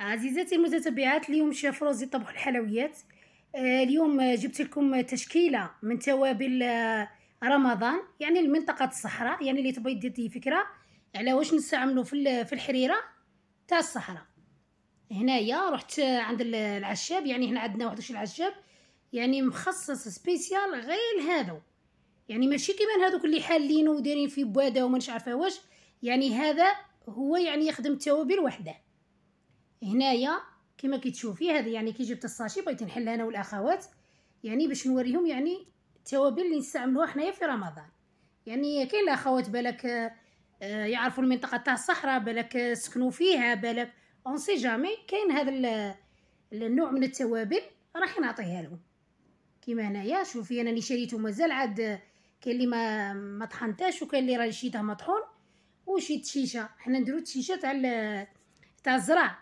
عزيزاتي المتتبعات اليوم شاف روزي طبخ الحلويات آه، اليوم جبت لكم تشكيله من توابل آه، رمضان يعني المنطقه الصحراء يعني اللي تبغي تدي فكره على واش نستعملو في في الحريره تاع الصحراء هنايا رحت آه، عند العشاب يعني هنا عندنا واحد العشاب يعني مخصص سبيسيال غير هادو يعني ماشي كيما هذوك اللي حالين ودايرين في بواده وما عارفه واش يعني هذا هو يعني يخدم التوابل وحده هنايا كما كتشوفي هذه يعني كي جبت الساشي بغيت نحلها انا والاخوات يعني باش نوريهم يعني التوابل اللي نستعملوها حنايا في رمضان يعني كاين الاخوات بالك آه، يعرفوا المنطقه تاع الصحراء بالك آه، سكنوا فيها بالك اون سي جامي كاين هذا النوع من التوابل راح نعطيها لهم كيما هنايا شوفي انا اللي شريته مازال عاد آه، كاين اللي ما ما طحنتاش وكاين اللي راه شيته مطحون وشيت شيشه حنا نديرو الشيشه تاع تاع الزرع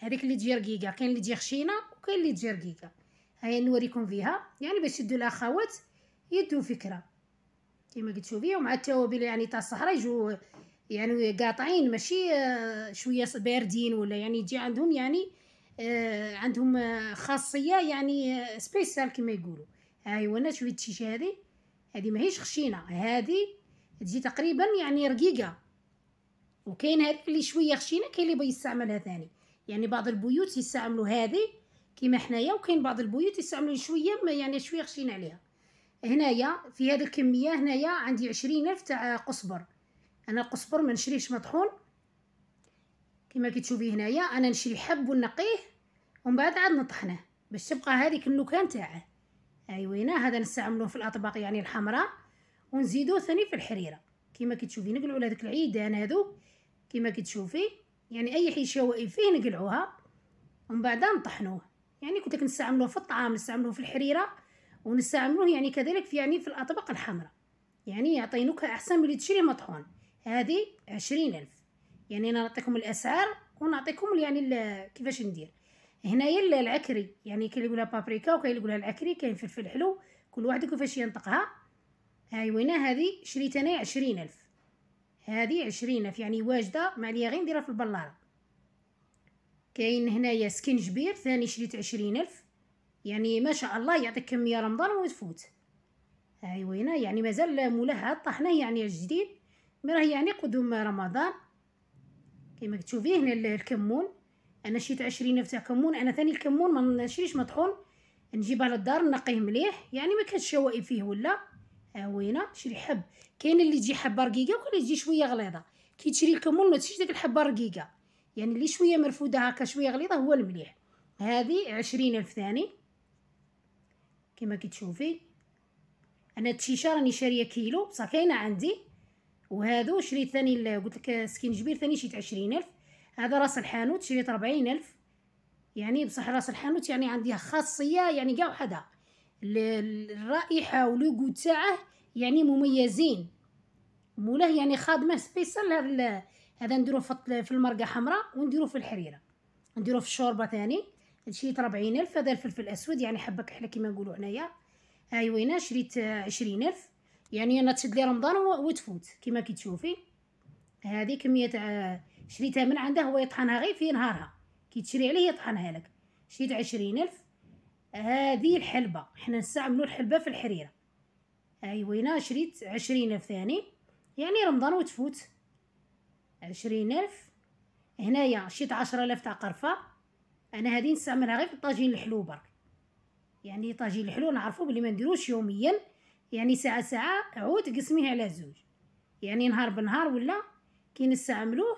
هذيك اللي تجي رقيقه كاين اللي تجي خشينه وكاين اللي تجي رقيقه هيا نوريكم فيها يعني باش يدوا الاخوات يدوا فكره كما تشوفي ومع التوابل يعني تاع الصحراء يجوا يعني قاطعين ماشي آه، شويه باردين ولا يعني يجي عندهم يعني آه، عندهم آه، خاصيه يعني سبيسيال كما يقولوا هاي وانا شويه الشيشه هذه هذه ماهيش خشينه هذه تجي تقريبا يعني رقيقه وكاين هذه اللي شويه خشينه كاين اللي بيستعملها ثاني يعني بعض البيوت يستعملوا هذه كيما حنايا وكاين بعض البيوت يستعملوا شويه يعني شويه خشين عليها هنايا في هذه الكميه هنايا عندي عشرين الف تاع قصبر انا القصبر ما نشريش مطحون كما كتشوفي هنايا انا نشري حب ونقيه ومن بعد عاد نطحنه باش تبقى هذيك النكهه نتاعه ايوينا هذا نستعملوه في الاطباق يعني الحمراء ونزيدوه ثاني في الحريره كما كتشوفي نقلوا على العيدان هذو كما كتشوفي يعني أي حيشة فيه نقلعوها ومن بعدها نطحنوه يعني كنت نستعملوه في الطعام نستعملوه في الحريرة ونستعملوه يعني كذلك في يعني في الأطباق الحمراء يعني يعطي نكهة أحسن من تشري مطحون هذه عشرين ألف يعني أنا نعطيكم الأسعار ونعطيكم يعني كيفاش ندير هنايا العكري يعني كاين اللي يقولها بابريكا وكاين اللي يقولها العكري كاين فلفل حلو كل واحد كيفاش ينطقها هاي وينها هذه شريت انا عشرين الف هذه الف يعني واجده ما عليا غير نديرها في البلاره كاين هنايا سكنجبير ثاني شريت عشرين الف يعني ما شاء الله يعطيك كميه رمضان وتفوت هاي وينه يعني مازال مولاها طحنا يعني الجديد مي راه يعني قدوم رمضان كيما كتشوفي هنا الكمون انا شريت عشرين الف تاع كمون انا ثاني الكمون ما نشريش مطحون نجيبها للدار نقيه مليح يعني ما كانش شوائب فيه ولا هاوينا آه، شري حب كاين اللي تجي حبه رقيقه وكاين اللي تجي شويه غليظه كي تشري الكمون ما تشريش ديك الحبه الرقيقه يعني اللي شويه مرفوده هكا شويه غليظه هو المليح هذه عشرين الف ثاني كما كتشوفي انا التيشه راني شاريه كيلو بصح كاينه عندي وهادو شريت ثاني قلت لك جبير ثاني شريت عشرين الف هذا راس الحانوت شريت ربعين الف يعني بصح راس الحانوت يعني عندي خاصيه يعني كاع وحدها الرائحه واللوغو تاعه يعني مميزين مولاه يعني خادمه سبيسيال هذا هذا نديرو في المرقه حمراء ونديرو في الحريره نديرو في الشوربه ثاني هادشي ربعين ألف هذا الفلفل الاسود يعني حبه كحله كيما نقولو حنايا هاي وينه شريت عشرين ألف يعني انا تشد لي رمضان وتفوت كيما كي تشوفي هذه كميه آه، شريتها من عنده هو يطحنها غير في نهارها كي تشري عليه يطحنها لك شريت عشرين ألف هذه الحلبة حنا نستعملوا الحلبة في الحريرة ايوينا شريت عشرين الف ثاني يعني رمضان وتفوت عشرين الف هنايا شريت عشرة الاف تاع قرفة انا هذه نستعملها غير في الطاجين الحلو برك يعني طاجين الحلو نعرفو بلي ما نديروش يوميا يعني ساعة ساعة عود قسميه على زوج يعني نهار بنهار ولا كي نستعملوه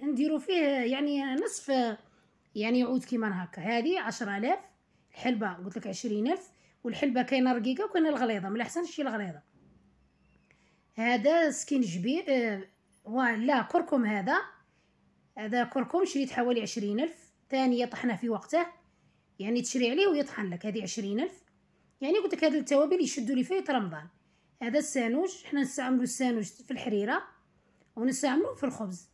نديرو فيه يعني نصف يعني عود كيما هكا هذه عشرة الاف الحلبه قلت لك عشرين الف والحلبه كاينه رقيقه وكاينه الغليظه من الاحسن شي الغليظه هذا سكين جبي آه لا كركم هذا هذا كركم شريت حوالي عشرين الف ثانيه طحنه في وقته يعني تشري عليه ويطحن لك هذه عشرين الف يعني قلت لك هذه التوابل يشدوا لي فيه رمضان هذا السانوج حنا نستعملو السانوج في الحريره ونستعملوه في الخبز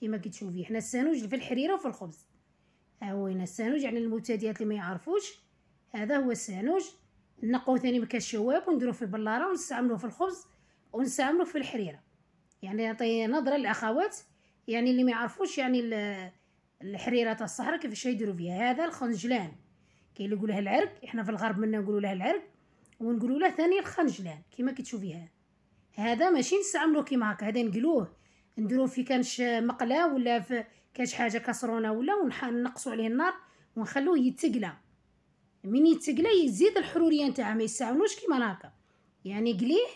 كما كتشوفي حنا السانوج في الحريره وفي الخبز ها هو السانوج يعني المبتدئات اللي ما يعرفوش هذا هو السانوج نقوه ثاني بكالشواب ونديروه في البلاره ونستعملوه في الخبز ونستعملوه في الحريره يعني نعطي نظره للاخوات يعني اللي ما يعرفوش يعني الحريره تاع الصحراء كيفاش يديروا فيها هذا الخنجلان كاين اللي يقولها العرق احنا في الغرب منا نقولوا له العرق ونقولوا له ثاني الخنجلان كما كتشوفيها هذا ماشي نستعملوه كيما هكا هذا نقلوه نديروه في كانش مقله ولا في كاش حاجه كسرونه ولا ونقصوا عليه النار ونخلوه يتقلى من يتقلى يزيد الحروريه نتاعها ما يستعملوش كيما هكا يعني قليه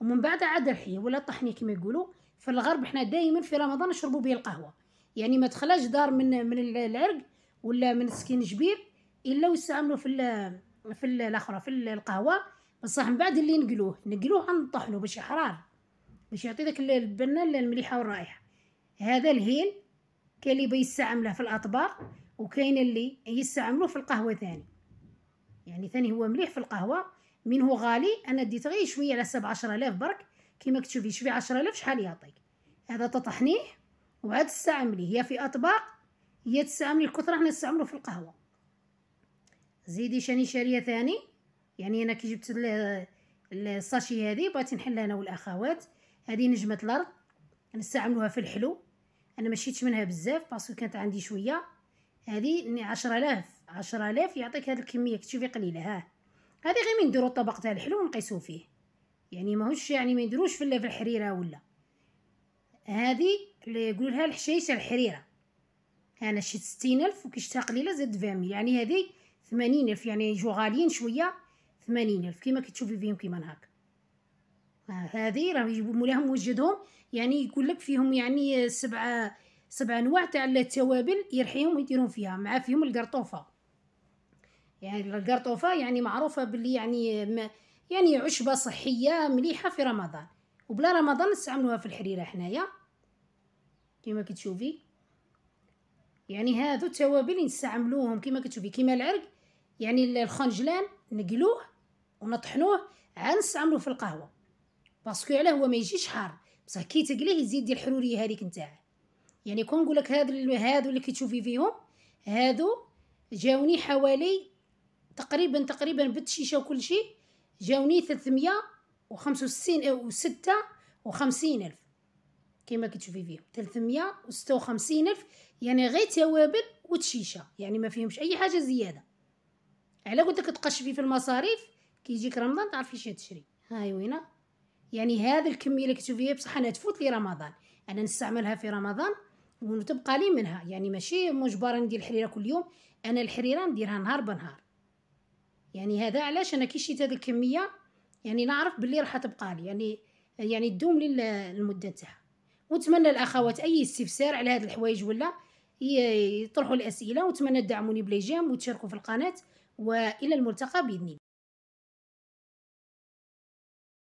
ومن بعد عاد الحيه ولا طحنيه كيما يقولوا في الغرب احنا دائما في رمضان نشربوا به القهوه يعني ما تخلاش دار من من العرق ولا من سكينجبير الا ويستعملوا في الـ في الاخرى في القهوه بصح من بعد اللي نقلوه نقلوه نطحنوه باش يحرار باش يعطي داك البنه المليحه والرائحه هذا الهيل كاين اللي بيستعمله في الاطباق وكاين اللي يستعملوه في القهوه ثاني يعني ثاني هو مليح في القهوه منه غالي انا ديت غير شويه على حساب 10000 برك كيما كتشوفي شوفي 10000 شحال يعطيك هذا تطحنيه وعاد استعمليه هي في اطباق هي تستعملي الكثره حنا نستعملو في القهوه زيدي شاني شاريه ثاني يعني انا كي جبت الساشي هذه بغيت نحلها انا والاخوات هذه نجمه الارض نستعملوها في الحلو انا مشيتش منها بزاف باسكو كانت عندي شويه هذه ني 10000 10000 يعطيك هذه الكمية كتشوفي قليلة ها هذه غير من الطبق تاع الحلو ونقيسو فيه يعني ماهوش يعني ما يديروش في الحريرة ولا هذه اللي يقولوا لها الحشيشة الحريرة انا شت ستين الف وكشتها قليله زاد 20 يعني هذه ثمانين الف يعني جو غاليين شويه ثمانين الف كيما كتشوفي فيهم كيما هكا هذه راه يجيبوا مولاهم وجدهم يعني يقول لك فيهم يعني سبعه سبع انواع تاع التوابل يرحيهم ويديرهم فيها مع فيهم القرطوفه يعني القرطوفه يعني معروفه باللي يعني ما يعني عشبه صحيه مليحه في رمضان وبلا رمضان نستعملوها في الحريره حنايا كما كتشوفي يعني هادو التوابل نستعملوهم كما كتشوفي كما العرق يعني الخنجلان نقلوه ونطحنوه عاد نستعملوه في القهوه باسكو علاه هو ما يجيش حار بصح كي تقليه يزيد ديال الحروريه هذيك نتاعه يعني كون نقول لك هادو هادو اللي كتشوفي فيهم هادو جاوني حوالي تقريبا تقريبا بالتشيشه وكل شيء جاوني 365 او 56 الف كما كتشوفي فيهم 356 الف يعني غير توابل وتشيشه يعني ما فيهمش اي حاجه زياده على قلت لك تقشفي في المصاريف كيجيك رمضان تعرفي شنو تشري هاي وينا يعني هذه الكميه اللي كتشوفيها بصح انا تفوت لي رمضان انا نستعملها في رمضان وتبقى لي منها يعني ماشي مجبره ندير الحريره كل يوم انا الحريره نديرها نهار بنهار يعني هذا علاش انا كي شريت هذه الكميه يعني نعرف باللي راح تبقى لي يعني يعني تدوم لي المده تاعها ونتمنى الاخوات اي استفسار على هاد الحوايج ولا يطرحوا الاسئله ونتمنى تدعموني بلي جيم وتشاركوا في القناه والى الملتقى باذن الله